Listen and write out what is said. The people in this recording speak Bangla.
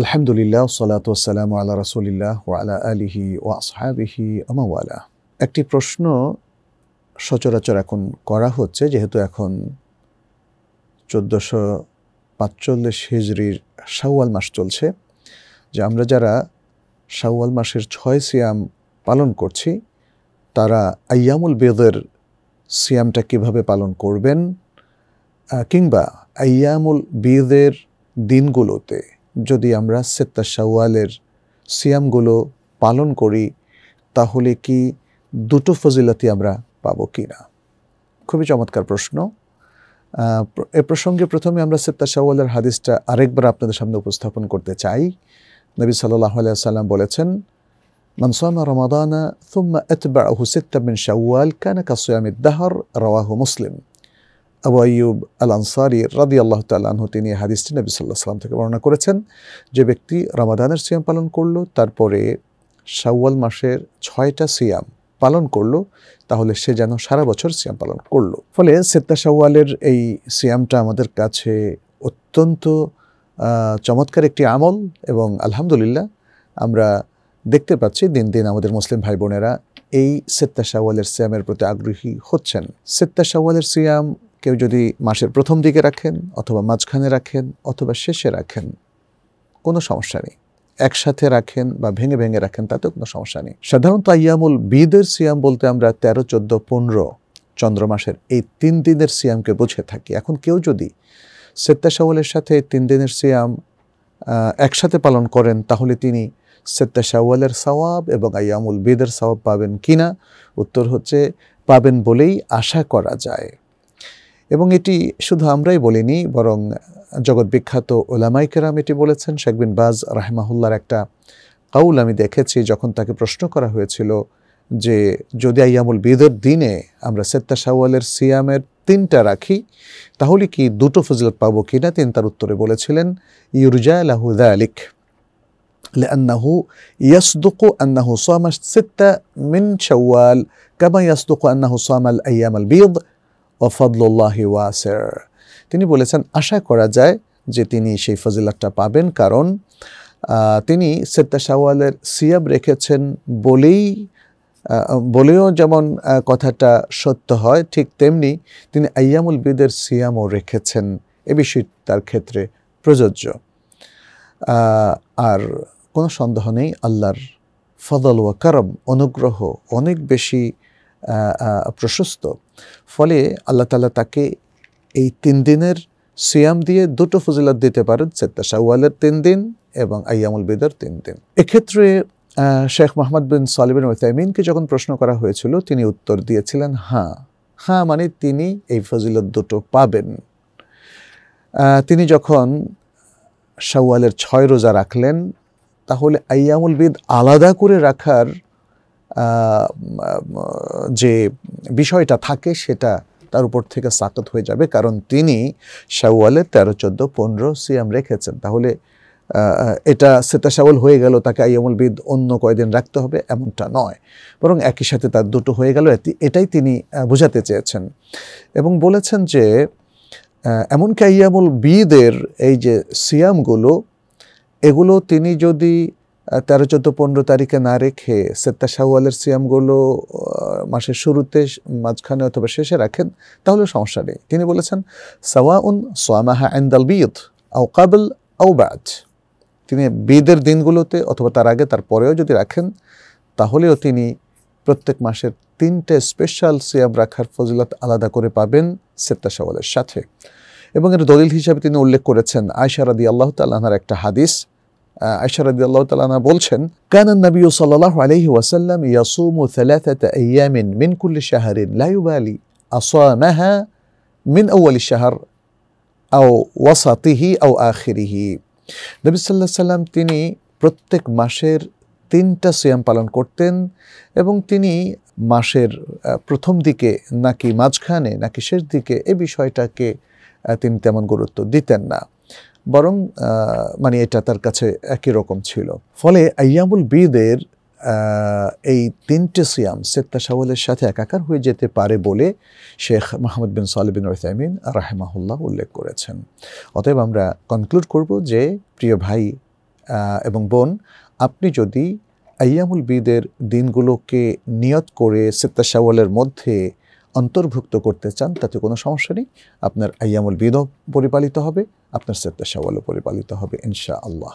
আলহামদুলিল্লাহ সালাত সালাম আল্লাহ রসুলিল্লাহ ওয়ালা আলিহি আসহাবিহি আমাওয়ালা একটি প্রশ্ন সচরাচর এখন করা হচ্ছে যেহেতু এখন চোদ্দোশো পাঁচচল্লিশ হিজড়ির শাওয়াল মাস চলছে যে আমরা যারা শাওয়াল মাসের ছয় সিয়াম পালন করছি তারা আয়ামুল বেদের সিয়ামটা কিভাবে পালন করবেন কিংবা আয়ামুল বেদের দিনগুলোতে যদি আমরা সেত্তা শাওয়ালের সিয়ামগুলো পালন করি তাহলে কি দুটো ফজিলতি আমরা পাবো কি না খুবই চমৎকার প্রশ্ন এ প্রসঙ্গে প্রথমে আমরা সেত্তা শাওয়ালের হাদিসটা আরেকবার আপনাদের সামনে উপস্থাপন করতে চাই নবী সাল্লাহ সাল্লাম বলেছেন মানসামা রমাদানা থুম্মা এতবা সেত্তা বিন শাওয়াল কানা কাসুয়ামিদ দাহর রওয়াহু মুসলিম আবু আয়ুব আল আনসারি রাদি আল্লাহ তাল্লাহ তিনি হাদিসটি নবী সাল্লাহ সাল্লাম থেকে বর্ণনা করেছেন যে ব্যক্তি রমাদানের সিয়াম পালন করলো তারপরে শাওয়াল মাসের ছয়টা সিয়াম পালন করলো তাহলে সে যেন সারা বছর সিয়াম পালন করলো ফলে সেত্তা শাওয়ালের এই সিয়ামটা আমাদের কাছে অত্যন্ত চমৎকার একটি আমল এবং আলহামদুলিল্লাহ আমরা দেখতে পাচ্ছি দিন দিন আমাদের মুসলিম ভাই বোনেরা এই সেত্তা শাওয়ালের সিয়ামের প্রতি আগ্রহী হচ্ছেন সেত্তা শাওয়ালের সিয়াম কেউ যদি মাসের প্রথম দিকে রাখেন অথবা মাঝখানে রাখেন অথবা শেষে রাখেন কোনো সমস্যা নেই একসাথে রাখেন বা ভেঙে ভেঙে রাখেন তাতেও কোনো সমস্যা নেই সাধারণত আয়ামুল বিদের সিয়াম বলতে আমরা তেরো চোদ্দ পনেরো চন্দ্র মাসের এই তিন দিনের সিয়ামকে বুঝে থাকি এখন কেউ যদি সেত্তা শাওয়ালের সাথে তিন দিনের সিয়াম একসাথে পালন করেন তাহলে তিনি সেত্তা শাওয়ালের সওয়াব এবং আয়ামুল বিদের সওয়াব পাবেন কিনা উত্তর হচ্ছে পাবেন বলেই আশা করা যায় এবং এটি শুধু আমরাই বলিনি বরং জগৎ বিখ্যাত ওলামাই কেরাম এটি বলেছেন শেখ বিন বাজ রাহেমাহুল্লার একটা কাউল আমি দেখেছি যখন তাকে প্রশ্ন করা হয়েছিল যে যদি আইয়ামুল বিদর দিনে আমরা সেত্তা সাওয়ালের সিয়ামের তিনটা রাখি তাহলে কি দুটো ফজলত পাবো কি না তিনি তার উত্তরে বলেছিলেন ইউরুজা লাহুদা আলিক لأنه يصدق أنه صام ستة من شوال كما يصدق أنه صام الأيام البيض ওফাদুল্লাহি ওয়াসের তিনি বলেছেন আশা করা যায় যে তিনি সেই ফজিলাতটা পাবেন কারণ তিনি সেত্তা সাওয়ালের সিয়াব রেখেছেন বলেই বলেও যেমন কথাটা সত্য হয় ঠিক তেমনি তিনি আয়ামুল বিদের সিয়ামও রেখেছেন এ বিষয় তার ক্ষেত্রে প্রযোজ্য আর কোনো সন্দেহ নেই আল্লাহর ফদল ও কারম অনুগ্রহ অনেক বেশি প্রশস্ত ফলে আল্লাহ তালা তাকে এই তিন দিনের সিয়াম দিয়ে দুটো ফজিলত দিতে পারেন সেদ্দা শাহওয়ালের তিন দিন এবং আয়ামুল বেদার তিন দিন এক্ষেত্রে শেখ মোহাম্মদ বিন সালিবিন ওসাইমিনকে যখন প্রশ্ন করা হয়েছিল তিনি উত্তর দিয়েছিলেন হ্যাঁ হ্যাঁ মানে তিনি এই ফজিলত দুটো পাবেন তিনি যখন শাওয়ালের ছয় রোজা রাখলেন তাহলে আয়ামুল বিদ আলাদা করে রাখার যে বিষয়টা থাকে সেটা তার উপর থেকে সাকত হয়ে যাবে কারণ তিনি শাওয়ালে তেরো চোদ্দ পনেরো সিয়াম রেখেছেন তাহলে এটা শ্বেতাশাওয়াল হয়ে গেল তাকে আইয়ামুল বিদ অন্য কয়দিন রাখতে হবে এমনটা নয় বরং একই সাথে তার দুটো হয়ে গেল এটাই তিনি বোঝাতে চেয়েছেন এবং বলেছেন যে এমনকি আইয়ামুল বিদের এই যে সিয়ামগুলো এগুলো তিনি যদি তেরো চোদ্দো পনেরো তারিখে না রেখে সেত্তা শাহওয়ালের সিয়ামগুলো মাসের শুরুতে মাঝখানে অথবা শেষে রাখেন তাহলে সমস্যা নেই তিনি বলেছেন সাওয়াউন সোয়ামাহা আন্দাল বিয়ত আও কাবল আও বাজ তিনি বিয়েদের দিনগুলোতে অথবা তার আগে তার পরেও যদি রাখেন তাহলেও তিনি প্রত্যেক মাসের তিনটে স্পেশাল সিয়াম রাখার ফজিলত আলাদা করে পাবেন সেত্তা শাহওয়ালের সাথে এবং এর দলিল হিসাবে তিনি উল্লেখ করেছেন আয়সারাদি আল্লাহ তাল্লাহার একটা হাদিস আশারদ আল্লাহ তালা বলছেন কানান নবী সাল্লাহ আলহি ওয়াসাল্লাম ইয়াসুমু থালাথাতা আইয়ামিন মিন কুল্লি শাহরিন লাইউবালি আসামাহা মিন আউয়ালি শাহর আও ওয়াসাতিহি আও আখিরিহি নবী সাল্লাহ সাল্লাম তিনি প্রত্যেক মাসের তিনটা সিয়াম পালন করতেন এবং তিনি মাসের প্রথম দিকে নাকি মাঝখানে নাকি শেষ দিকে এ বিষয়টাকে তিনি তেমন গুরুত্ব দিতেন না বরং মানে এটা তার কাছে একই রকম ছিল ফলে আয়ামুল বিদের এই তিনটে সিয়াম সেত্তা সাওয়ালের সাথে একাকার হয়ে যেতে পারে বলে শেখ মাহমুদ বিন সালেবিন রহতামিন রাহেমাহুল্লাহ উল্লেখ করেছেন অতএব আমরা কনক্লুড করব যে প্রিয় ভাই এবং বোন আপনি যদি আয়ামুল বিদের দিনগুলোকে নিয়ত করে সেত্তা সাওয়ালের মধ্যে অন্তর্ভুক্ত করতে চান তাতে কোনো সমস্যা নেই আপনার আয়ামুল বিদ পরিপালিত হবে আপনার সেপ্তা সাওয়ালও পরিপালিত হবে ইনশা আল্লাহ